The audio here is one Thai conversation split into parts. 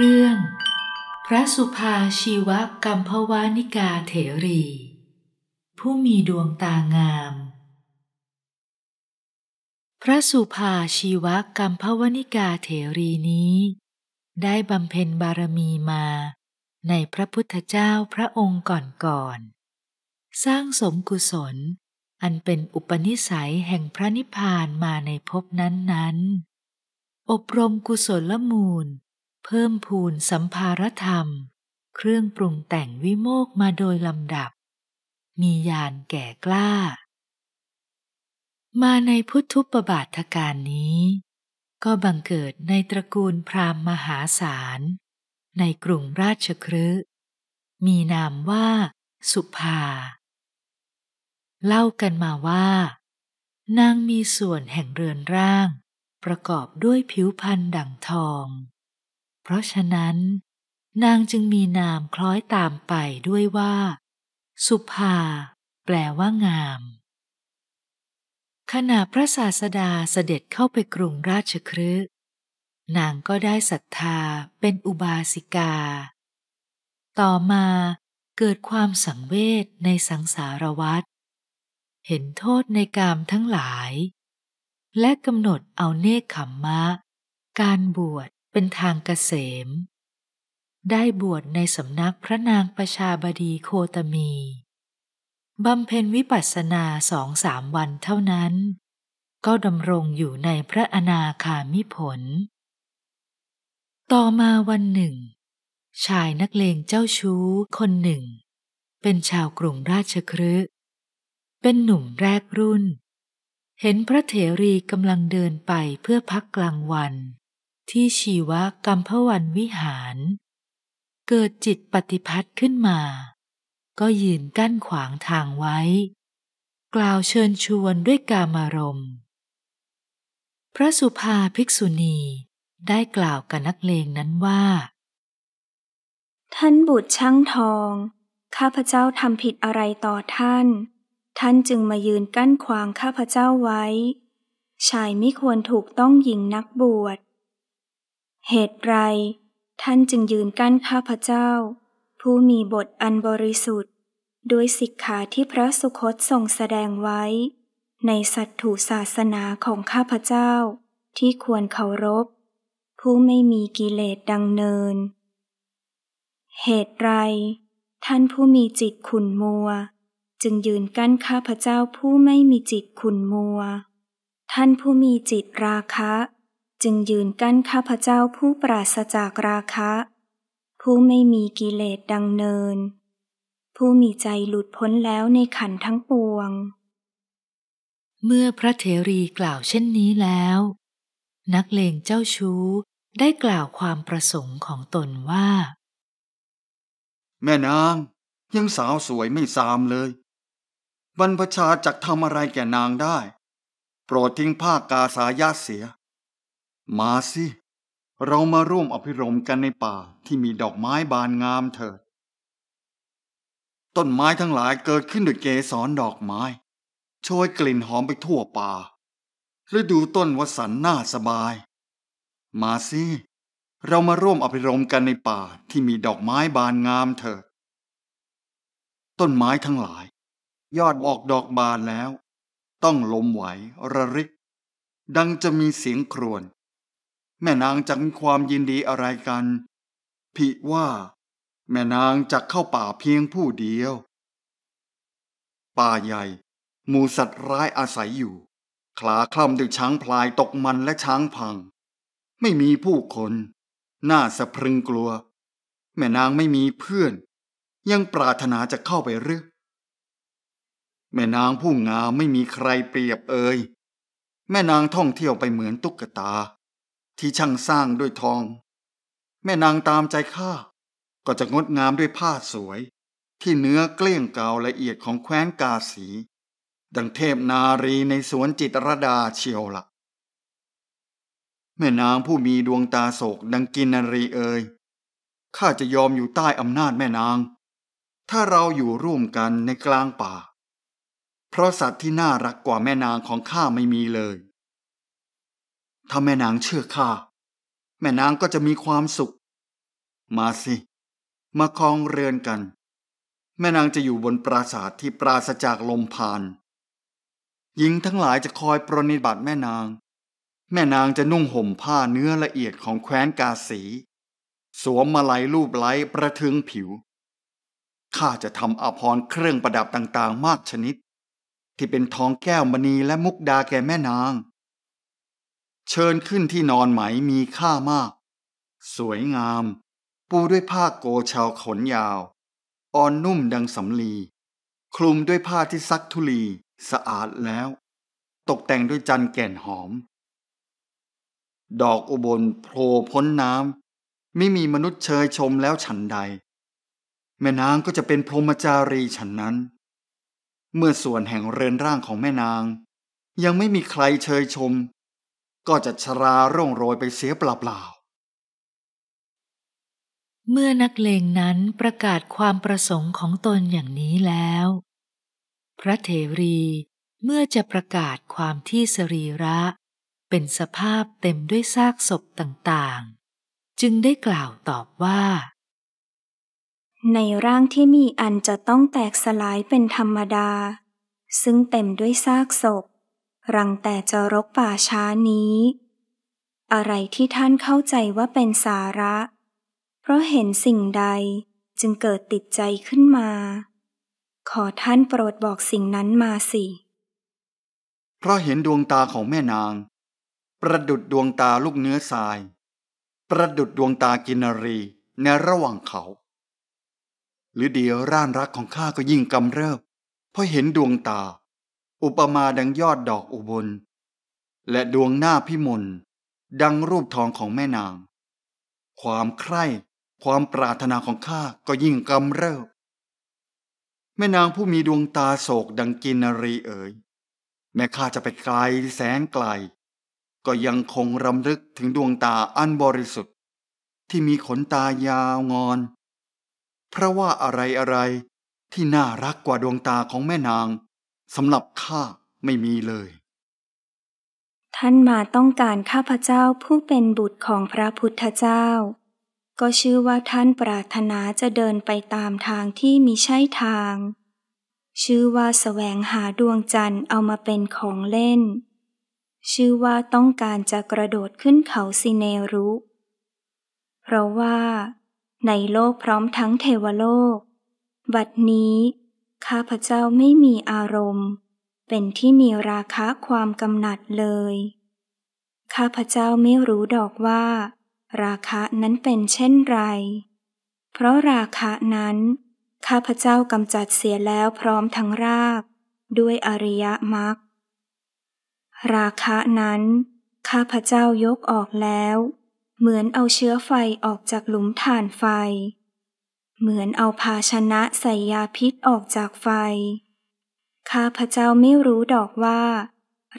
เรื่องพระสุภาชีวกรรมพวานิกาเถรี ผู้มีดวงตางาม พระสุภาชีวกรรมพวานิกาเถรีนี้ ได้บำเพ็ญบารมีมา ในพระพุทธเจ้าพระองค์ก่อนๆสร้างสมกุศลอันเป็นอุปนิสัยแห่งพระนิพพานมาในภพนั้นๆ อบรมกุศลละมูลเพิ่มพูนสัมภารธรรม เครื่องปรุงแต่งวิโมกมาโดยลำดับ มียานแก่กล้า มาในพุทธุปบาทการนี้ ก็บังเกิดในตระกูลพราหมณ์มหาศาล ในกรุงราชครืมีนามว่าสุภา เล่ากันมาว่า นางมีส่วนแห่งเรือนร่าง ประกอบด้วยผิวพันธ์ดังทองเพราะฉะนั้น นางจึงมีนามคล้อยตามไปด้วยว่า สุภา แปลว่างาม ขณะพระศาสดาเสด็จเข้าไปกรุงราชครืนางก็ได้ศรัทธาเป็นอุบาสิกา ต่อมาเกิดความสังเวชในสังสารวัฏเห็นโทษในกามทั้งหลาย และกำหนดเอาเนคขมมะ การบวชเป็นทางเกษม ได้บวชในสำนักพระนางประชาบดีโคตมี บำเพ็ญวิปัสสนาสองสามวันเท่านั้น ก็ดำรงอยู่ในพระอนาคามิผล ต่อมาวันหนึ่ง ชายนักเลงเจ้าชู้คนหนึ่ง เป็นชาวกรุงราชครืเป็นหนุ่มแรกรุ่น เห็นพระเถรีกำลังเดินไปเพื่อพักกลางวันที่ชีวะกัมพวันวิหาร เกิดจิตปฏิพัทธ์ขึ้นมา ก็ยืนกั้นขวางทางไว้ กล่าวเชิญชวนด้วยกามารมณ์พระสุภาภิกษุณีได้กล่าวกับนักเลงนั้นว่า ท่านบุตรช่างทอง ข้าพเจ้าทำผิดอะไรต่อท่าน ท่านจึงมายืนกั้นขวางข้าพเจ้าไว้ชายไม่ควรถูกต้องหญิงนักบวชเหตุไร ท่านจึงยืนกั้นข้าพเจ้า ผู้มีบทอันบริสุทธิ์ด้วยสิกขาที่พระสุคตทรงแสดงไว้ ในสัตถุศาสนาของข้าพเจ้า ที่ควรเคารพ ผู้ไม่มีกิเลสดังเนิน เหตุไรท่านผู้มีจิตขุนมัว จึงยืนกั้นข้าพเจ้าผู้ไม่มีจิตขุนมัว ท่านผู้มีจิตราคะจึงยืนกั้นข้าพเจ้าผู้ปราศจากราคะ ผู้ไม่มีกิเลสดังเนิน ผู้มีใจหลุดพ้นแล้วในขันทั้งปวง เมื่อพระเถรีกล่าวเช่นนี้แล้ว นักเลงเจ้าชู้ได้กล่าวความประสงค์ของตนว่า แม่นางยังสาวสวยไม่ซามเลย บรรพชาจักทำอะไรแก่นางได้ โปรดทิ้งผ้ากาสายาเสียมาสิ เรามาร่วมอภิรมกันในป่าที่มีดอกไม้บานงามเถิด ต้นไม้ทั้งหลายเกิดขึ้นด้วยเกสรดอกไม้ โชยกลิ่นหอมไปทั่วป่า ฤดูต้นวสันน่าสบาย มาสิ เรามาร่วมอภิรมกันในป่าที่มีดอกไม้บานงามเถิด ต้นไม้ทั้งหลายยอดออกดอกบานแล้ว ต้องลมไหวระริก ดังจะมีเสียงครวญแม่นางจักมีความยินดีอะไรกัน ผิว่าแม่นางจักเข้าป่าเพียงผู้เดียว ป่าใหญ่หมูสัตว์ร้ายอาศัยอยู่ คลาคล่ำด้วยช้างพลายตกมันและช้างพัง ไม่มีผู้คน น่าสะพรึงกลัว แม่นางไม่มีเพื่อน ยังปรารถนาจะเข้าไปหรือแม่นางผู้งามไม่มีใครเปรียบเอ่ย แม่นางท่องเที่ยวไปเหมือนตุ๊กตาที่ช่างสร้างด้วยทอง แม่นางตามใจข้าก็จะงดงามด้วยผ้าสวย ที่เนื้อเกลี้ยงเกาละเอียดของแคว้นกาสี ดังเทพนารีในสวนจิตรดาเชียวละ่ะ แม่นางผู้มีดวงตาโศกดังกินนารีเอ่ยข้าจะยอมอยู่ใต้อำนาจแม่นาง ถ้าเราอยู่ร่วมกันในกลางป่า เพราะสัตว์ที่น่ารักกว่าแม่นางของข้าไม่มีเลยถ้าแม่นางเชื่อข้าแม่นางก็จะมีความสุข มาสิ มาคลองเรือนกัน แม่นางจะอยู่บนปราสาทที่ปราศจากลมพานหญิงทั้งหลายจะคอยปรนิบัติแม่นาง แม่นางจะนุ่งห่มผ้าเนื้อละเอียดของแคว้นกาสี สวมมาลัยรูปไล้ประทึงผิวข้าจะทำอภรรเครื่องประดับต่างๆ มากชนิด ที่เป็นทองแก้วมณีและมุกดาแก่แม่นางเชิญขึ้นที่นอนไหมมีค่ามาก สวยงาม ปูด้วยผ้าโกชาวขนยาวอ่อนนุ่มดังสำลี คลุมด้วยผ้าที่ซักทุลีสะอาดแล้ว ตกแต่งด้วยจันแก่นหอม ดอกอุบลโผล่พ้นน้ำ ไม่มีมนุษย์เชยชมแล้วฉันใด แม่นางก็จะเป็นพรหมจารีฉันนั้น เมื่อส่วนแห่งเรือนร่างของแม่นาง ยังไม่มีใครเชยชมก็จะชราร่วงโรยไปเสียเปล่าาเมื่อนักเลงนั้นประกาศความประสงค์ของตนอย่างนี้แล้ว พระเทรี เมื่อจะประกาศความที่สรีระ เป็นสภาพเต็มด้วยซากศพต่างๆ จึงได้กล่าวตอบว่า ในร่างที่มีอันจะต้องแตกสลายเป็นธรรมดา ซึ่งเต็มด้วยซากศพรังแต่จะรกป่าช้านี้ อะไรที่ท่านเข้าใจว่าเป็นสาระ เพราะเห็นสิ่งใดจึงเกิดติดใจขึ้นมา ขอท่านโปรดบอกสิ่งนั้นมาสิเพราะเห็นดวงตาของแม่นาง ประดุดดวงตาลูกเนื้อทราย ประดุดดวงตากินรีในระหว่างเขา หรือเดียวร่านรักของข้าก็ยิ่งกำเริบเพราะเห็นดวงตาอุปมาดังยอดดอกอุบลและดวงหน้าพิมลดังรูปทองของแม่นางความใคร่ความปรารถนาของข้าก็ยิ่งกำเริบแม่นางผู้มีดวงตาโศกดังกินรีเอ๋ยแม้ข้าจะไปไกลแสนไกลก็ยังคงรำลึกถึงดวงตาอันบริสุทธิ์ที่มีขนตายาวงอนเพราะว่าอะไรอะไรที่น่ารักกว่าดวงตาของแม่นางสำหรับข้าไม่มีเลย ท่านมาต้องการข้าพเจ้าผู้เป็นบุตรของพระพุทธเจ้า ก็ชื่อว่าท่านปรารถนาจะเดินไปตามทางที่มิใช่ทาง ชื่อว่าสแสวงหาดวงจันทร์เอามาเป็นของเล่น ชื่อว่าต้องการจะกระโดดขึ้นเขาซิเนรุ เพราะว่าในโลกพร้อมทั้งเทวโลก บัดนี้ข้าพเจ้าไม่มีอารมณ์ เป็นที่มีราคะความกำหนัดเลย ข้าพเจ้าไม่รู้ดอกว่าราคะนั้นเป็นเช่นไร เพราะราคะนั้น ข้าพเจ้ากำจัดเสียแล้วพร้อมทั้งรากด้วยอริยมรรค ราคะนั้นข้าพเจ้ายกออกแล้ว เหมือนเอาเชื้อไฟออกจากหลุมถ่านไฟเหมือนเอาภาชนะใส่ยาพิษออกจากไฟ ข้าพเจ้าไม่รู้ดอกว่า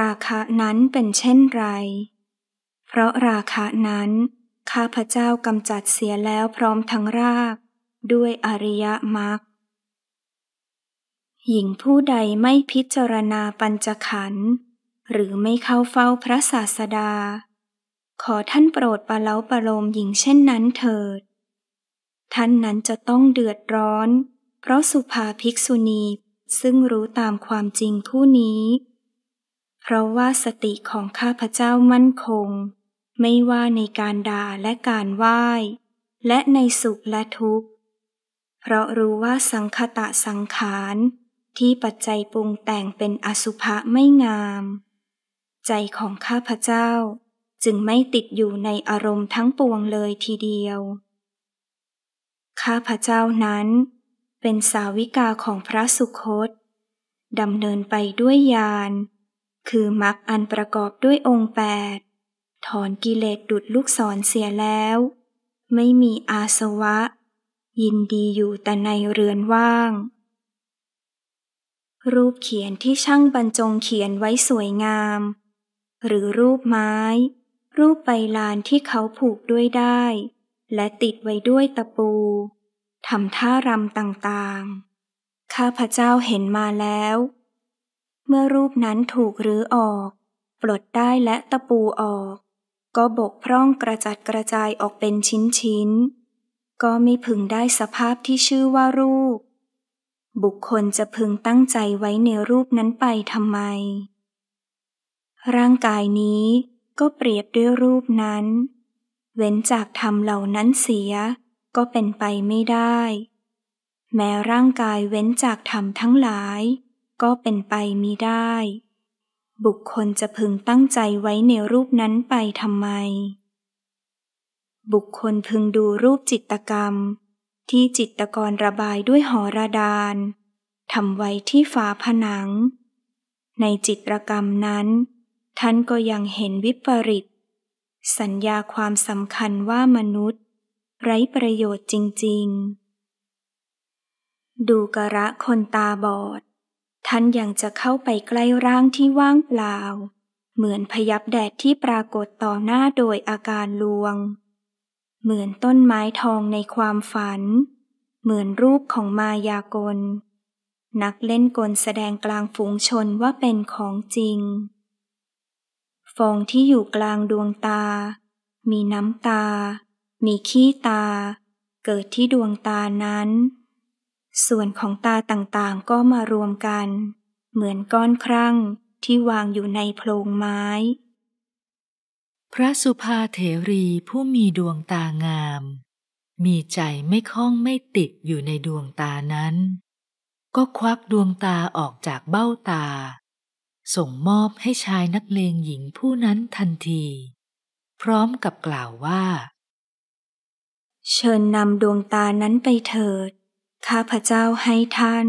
ราคานั้นเป็นเช่นไร เพราะราคานั้น ข้าพเจ้ากำจัดเสียแล้วพร้อมทั้งรากด้วยอริยมรรค หญิงผู้ใดไม่พิจารณาปัญจขันธ์หรือไม่เข้าเฝ้าพระศาสดา ขอท่านโปรดปะเล้าประโลมหญิงเช่นนั้นเถิดท่านนั้นจะต้องเดือดร้อน เพราะสุภาภิกษุณีซึ่งรู้ตามความจริงผู้นี้ เพราะว่าสติของข้าพเจ้ามั่นคง ไม่ว่าในการด่าและการไหว้และในสุขและทุกข์ เพราะรู้ว่าสังคตะสังขารที่ปัจจัยปรุงแต่งเป็นอสุภะไม่งาม ใจของข้าพเจ้าจึงไม่ติดอยู่ในอารมณ์ทั้งปวงเลยทีเดียวข้าพเจ้านั้น เป็นสาวิกาของพระสุคตดำเนินไปด้วยยาน คือมักอันประกอบด้วยองค์แปด ถอนกิเลสดุดลูกศรเสียแล้ว ไม่มีอาสวะ ยินดีอยู่แต่ในเรือนว่าง รูปเขียนที่ช่างบรรจงเขียนไว้สวยงาม หรือรูปไม้ รูปใบลานที่เขาผูกด้วยได้และติดไว้ด้วยตะปูทำท่ารำต่าง ๆ ข้าพเจ้าเห็นมาแล้ว เมื่อรูปนั้นถูกรื้อออก ปลดได้และตะปูออก ก็บกพร่องกระจัดกระจายออกเป็นชิ้น ๆ ก็ไม่พึงได้สภาพที่ชื่อว่ารูป บุคคลจะพึงตั้งใจไว้ในรูปนั้นไปทำไม ร่างกายนี้ก็เปรียบด้วยรูปนั้นเว้นจากทำเหล่านั้นเสียก็เป็นไปไม่ได้ แม้ร่างกายเว้นจากธรรมทั้งหลายก็เป็นไปมิได้ บุคคลจะพึงตั้งใจไว้ในรูปนั้นไปทำไม บุคคลพึงดูรูปจิตกรรม ที่จิตกรระบายด้วยหอระดานทำไว้ที่ฝาผนัง ในจิตรกรรมนั้นท่านก็ยังเห็นวิปริตสัญญาความสำคัญว่ามนุษย์ ไร้ประโยชน์จริงๆดูกะระคนตาบอด ท่านยังจะเข้าไปใกล้ร่างที่ว่างเปล่า เหมือนพยับแดดที่ปรากฏต่อหน้าโดยอาการลวง เหมือนต้นไม้ทองในความฝัน เหมือนรูปของมายากล นักเล่นกลแสดงกลางฝูงชนว่าเป็นของจริงฟองที่อยู่กลางดวงตา มีน้ำตา มีขี้ตา เกิดที่ดวงตานั้น ส่วนของตาต่างๆก็มารวมกัน เหมือนก้อนครั่งที่วางอยู่ในโพรงไม้ พระสุภาเถรีผู้มีดวงตางาม มีใจไม่คล้องไม่ติดอยู่ในดวงตานั้น ก็ควักดวงตาออกจากเบ้าตาส่งมอบให้ชายนักเลงหญิงผู้นั้นทันที พร้อมกับกล่าวว่า เชิญนำดวงตานั้นไปเถิด ข้าพเจ้าให้ท่าน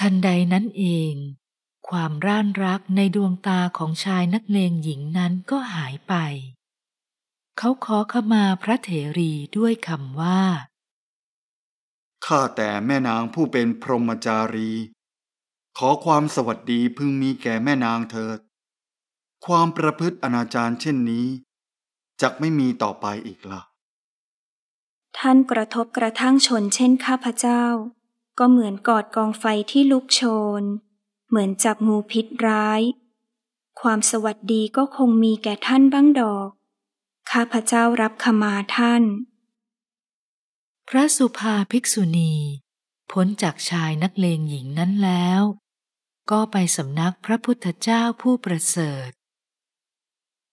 ทันใดนั้นเอง ความร่านรักในดวงตาของชายนักเลงหญิงนั้นก็หายไป เขาขอขมาพระเถรีด้วยคำว่า ข้าแต่แม่นางผู้เป็นพรหมจารีขอความสวัสดีพึงมีแก่แม่นางเถิดความประพฤติอนาจารเช่นนี้จะไม่มีต่อไปอีกละท่านกระทบกระทั่งชนเช่น ข้าพเจ้า ก็เหมือนกอดกองไฟที่ลุกโชน เหมือนจับงูพิษร้าย ความสวัสดีก็คงมีแก่ท่านบ้างดอก ข้าพเจ้ารับขมาท่าน พระสุภาภิกษุณีพ้นจากชายนักเลงหญิงนั้นแล้วก็ไปสำนักพระพุทธเจ้าผู้ประเสริฐ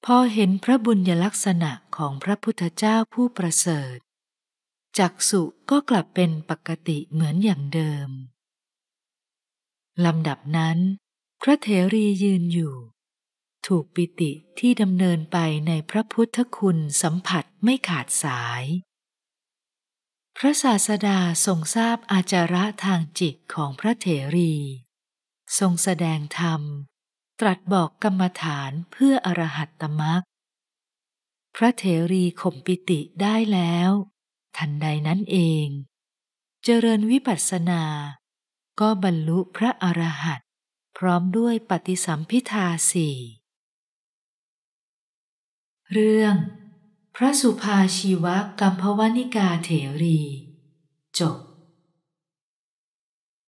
พอเห็นพระบุญยลักษณะของพระพุทธเจ้าผู้ประเสริฐจักสุก็กลับเป็นปกติเหมือนอย่างเดิมลำดับนั้นพระเถรียืนอยู่ ถูกปิติที่ดำเนินไปในพระพุทธคุณสัมผัสไม่ขาดสายพระศาสดาทรงทราบอาจาระทางจิตของพระเถรี ทรงแสดงธรรม ตรัสบอกกรรมฐานเพื่ออรหัตตมัก พระเถรีข่มปิติได้แล้ว ทันใดนั้นเอง เจริญวิปัสสนาก็บรรลุพระอรหัตพร้อมด้วยปฏิสัมพิทาสี่ เรื่องพระสุภาชีวกัมพวนิกาเถรีจบ